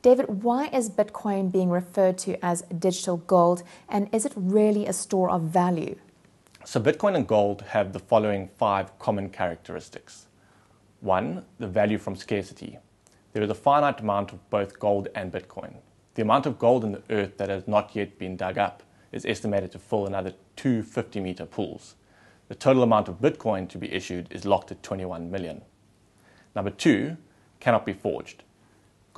David, why is Bitcoin being referred to as digital gold, and is it really a store of value? So, Bitcoin and gold have the following five common characteristics. One, the value from scarcity. There is a finite amount of both gold and Bitcoin. The amount of gold in the earth that has not yet been dug up is estimated to fill another two 50 meter pools. The total amount of Bitcoin to be issued is locked at 21 million. Number two, cannot be forged.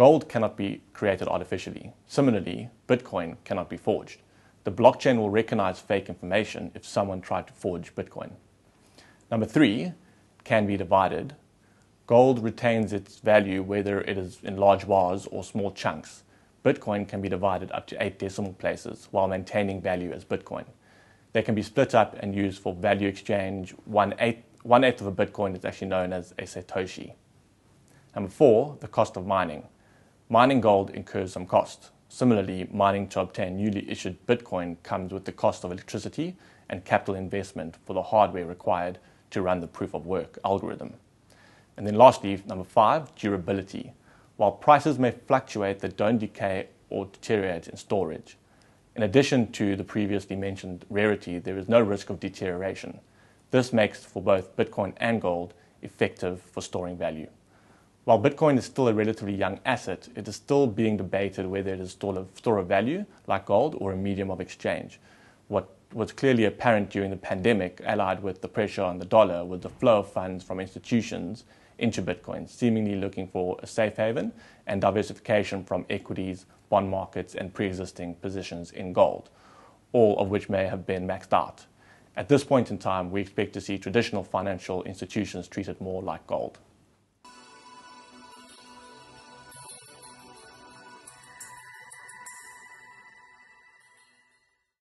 Gold cannot be created artificially. Similarly, Bitcoin cannot be forged. The blockchain will recognize fake information if someone tried to forge Bitcoin. Number three, can be divided. Gold retains its value whether it is in large bars or small chunks. Bitcoin can be divided up to eight decimal places while maintaining value as Bitcoin. They can be split up and used for value exchange. One eighth, one eighth of a Bitcoin is actually known as a Satoshi. Number four, the cost of mining. Mining gold incurs some cost. Similarly, mining to obtain newly issued Bitcoin comes with the cost of electricity and capital investment for the hardware required to run the proof of work algorithm. And then lastly, number five, durability. While prices may fluctuate, they don't decay or deteriorate in storage. In addition to the previously mentioned rarity, there is no risk of deterioration. This makes for both Bitcoin and gold effective for storing value while Bitcoin is still a relatively young asset, it is still being debated whether it is a store of value like gold or a medium of exchange. What was clearly apparent during the pandemic, allied with the pressure on the dollar, was the flow of funds from institutions into Bitcoin, seemingly looking for a safe haven and diversification from equities, bond markets, and pre existing positions in gold, all of which may have been maxed out. At this point in time, we expect to see traditional financial institutions treated more like gold.